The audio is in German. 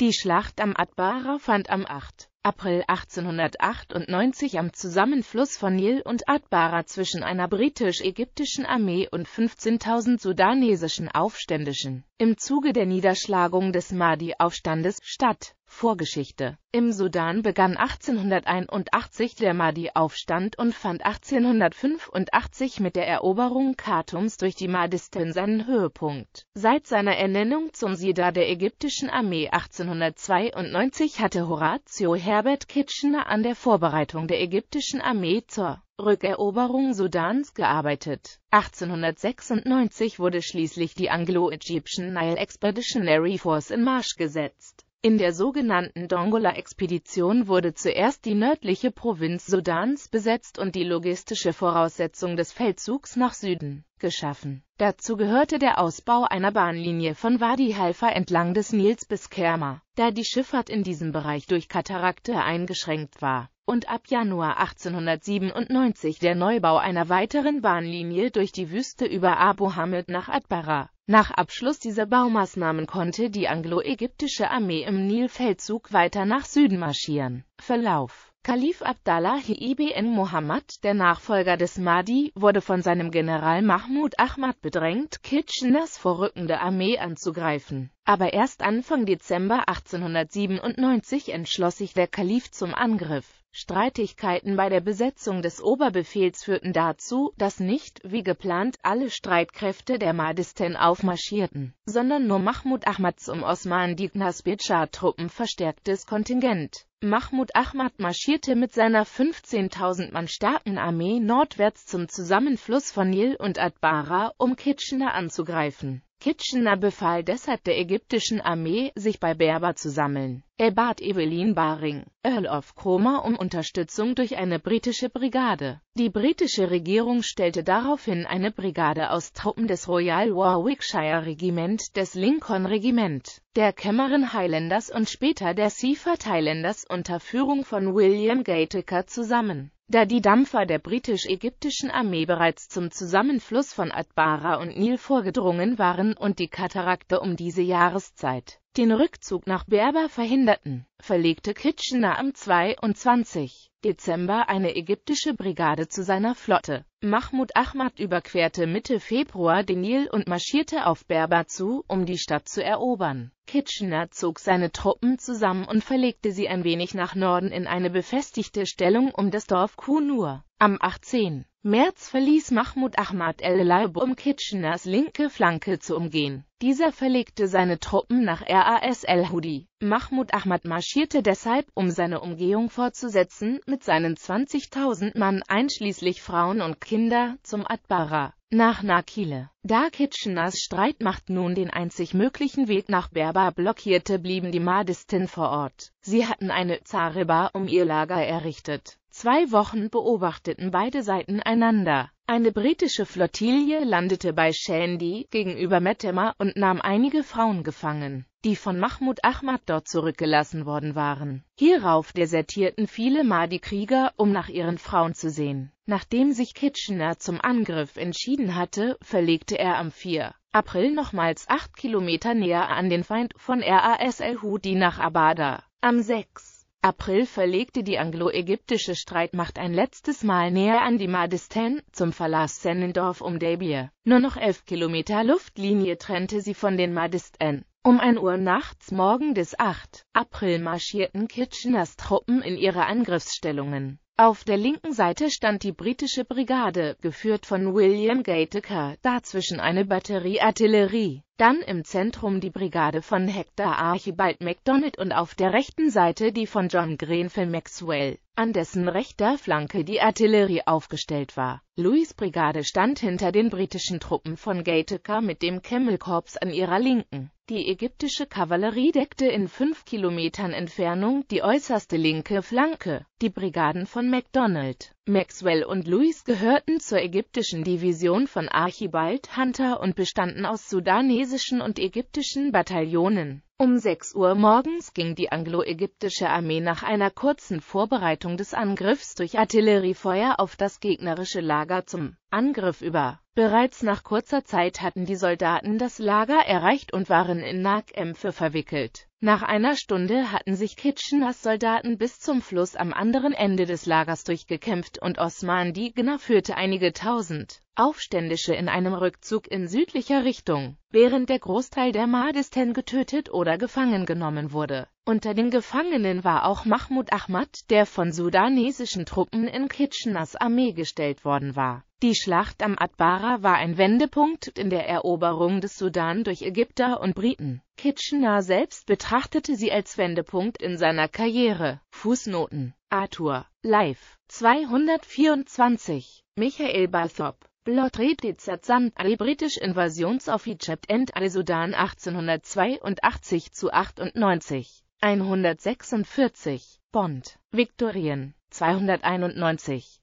Die Schlacht am Adbara fand am 8. April 1898 am Zusammenfluss von Nil und Adbara zwischen einer britisch-ägyptischen Armee und 15.000 sudanesischen Aufständischen im Zuge der Niederschlagung des Mahdi-Aufstandes statt Vorgeschichte Im Sudan begann 1881 der Mahdi-Aufstand und fand 1885 mit der Eroberung Khartoums durch die Mahdisten seinen Höhepunkt. Seit seiner Ernennung zum Sida der ägyptischen Armee 1892 hatte Horatio Herbert Kitchener an der Vorbereitung der ägyptischen Armee zur Rückeroberung Sudans gearbeitet. 1896 wurde schließlich die Anglo-Egyptian Nile Expeditionary Force in Marsch gesetzt in der sogenannten Dongola-Expedition wurde zuerst die nördliche Provinz Sudans besetzt und die logistische Voraussetzung des Feldzugs nach Süden geschaffen. Dazu gehörte der Ausbau einer Bahnlinie von Wadi Halfa entlang des Nils bis Kerma, da die Schifffahrt in diesem Bereich durch Katarakte eingeschränkt war, und ab Januar 1897 der Neubau einer weiteren Bahnlinie durch die Wüste über Abu Hamid nach Adbara. Nach Abschluss dieser Baumaßnahmen konnte die anglo-ägyptische Armee im Nilfeldzug weiter nach Süden marschieren. Verlauf Kalif Abdallah ibn Mohammed, der Nachfolger des Mahdi, wurde von seinem General Mahmud Ahmad bedrängt, Kitcheners vorrückende Armee anzugreifen. Aber erst Anfang Dezember 1897 entschloss sich der Kalif zum Angriff. Streitigkeiten bei der Besetzung des Oberbefehls führten dazu, dass nicht, wie geplant, alle Streitkräfte der Mahdisten aufmarschierten, sondern nur Mahmud Ahmad zum Osman Dignas Truppen verstärktes Kontingent. Mahmud Ahmad marschierte mit seiner 15.000 Mann starken Armee nordwärts zum Zusammenfluss von Nil und Atbara, um Kitchener anzugreifen Kitchener befahl deshalb der ägyptischen Armee, sich bei Berber zu sammeln. Er bat Evelyn Baring, Earl of Cromer, um Unterstützung durch eine britische Brigade. Die britische Regierung stellte daraufhin eine Brigade aus Truppen des Royal Warwickshire Regiment, des Lincoln Regiment, der Cameron Highlanders und später der Seaford Highlanders unter Führung von William Gatekeer zusammen da die Dampfer der britisch-ägyptischen Armee bereits zum Zusammenfluss von Atbara und Nil vorgedrungen waren und die Katarakte um diese Jahreszeit den Rückzug nach Berber verhinderten, verlegte Kitchener am 22. Dezember eine ägyptische Brigade zu seiner Flotte. Mahmoud Ahmad überquerte Mitte Februar den Nil und marschierte auf Berber zu, um die Stadt zu erobern. Kitchener zog seine Truppen zusammen und verlegte sie ein wenig nach Norden in eine befestigte Stellung um das Dorf Kunur. Am 18. März verließ Mahmoud Ahmad El-Laib, um Kitcheners linke Flanke zu umgehen. Dieser verlegte seine Truppen nach Ras el-Hudi. Mahmoud Ahmad marschierte deshalb, um seine Umgehung fortzusetzen, mit seinen 20.000 Mann einschließlich Frauen und Kinder zum Adbara nach Nakile. Da Kitcheners Streitmacht nun den einzig möglichen Weg nach Berber blockierte, blieben die Mahdisten vor Ort. Sie hatten eine Zariba um ihr Lager errichtet zwei Wochen beobachteten beide Seiten einander. Eine britische Flottille landete bei Shandy gegenüber Metemer und nahm einige Frauen gefangen, die von Mahmud Ahmad dort zurückgelassen worden waren. Hierauf desertierten viele Mahdi-Krieger, um nach ihren Frauen zu sehen. Nachdem sich Kitchener zum Angriff entschieden hatte, verlegte er am 4. April nochmals acht Kilometer näher an den Feind von RASL El-Hudi nach Abada. Am 6. April verlegte die anglo-ägyptische Streitmacht ein letztes Mal näher an die Madisten, zum Verlass Sennendorf um Debir. Nur noch elf Kilometer Luftlinie trennte sie von den Madisten. Um ein Uhr nachts morgen des 8. April marschierten Kitcheners Truppen in ihre Angriffsstellungen. Auf der linken Seite stand die britische Brigade, geführt von William Gateker, dazwischen eine Batterie Artillerie dann im Zentrum die Brigade von Hector Archibald MacDonald und auf der rechten Seite die von John Grenfell Maxwell, an dessen rechter Flanke die Artillerie aufgestellt war. Louis' Brigade stand hinter den britischen Truppen von Gateker mit dem Camel Corps an ihrer Linken. Die ägyptische Kavallerie deckte in fünf Kilometern Entfernung die äußerste linke Flanke. Die Brigaden von MacDonald Maxwell und Lewis gehörten zur ägyptischen Division von Archibald Hunter und bestanden aus sudanesischen und ägyptischen Bataillonen. Um 6 Uhr morgens ging die anglo-ägyptische Armee nach einer kurzen Vorbereitung des Angriffs durch Artilleriefeuer auf das gegnerische Lager zum Angriff über. Bereits nach kurzer Zeit hatten die Soldaten das Lager erreicht und waren in Nahkämpfe verwickelt. Nach einer Stunde hatten sich Kitcheners Soldaten bis zum Fluss am anderen Ende des Lagers durchgekämpft und Osman Digner führte einige tausend Aufständische in einem Rückzug in südlicher Richtung, während der Großteil der Mahdisten getötet oder gefangen genommen wurde. Unter den Gefangenen war auch Mahmud Ahmad, der von sudanesischen Truppen in Kitcheners Armee gestellt worden war. Die Schlacht am Adbara war ein Wendepunkt in der Eroberung des Sudan durch Ägypter und Briten. Kitchener selbst betrachtete sie als Wendepunkt in seiner Karriere. Fußnoten Arthur, Live, 224, Michael Barthorpe, Blotredizazant Ali Britisch Invasions of Egypt and Al-Sudan 1882 zu 98, 146, Bond, Viktorien, 291,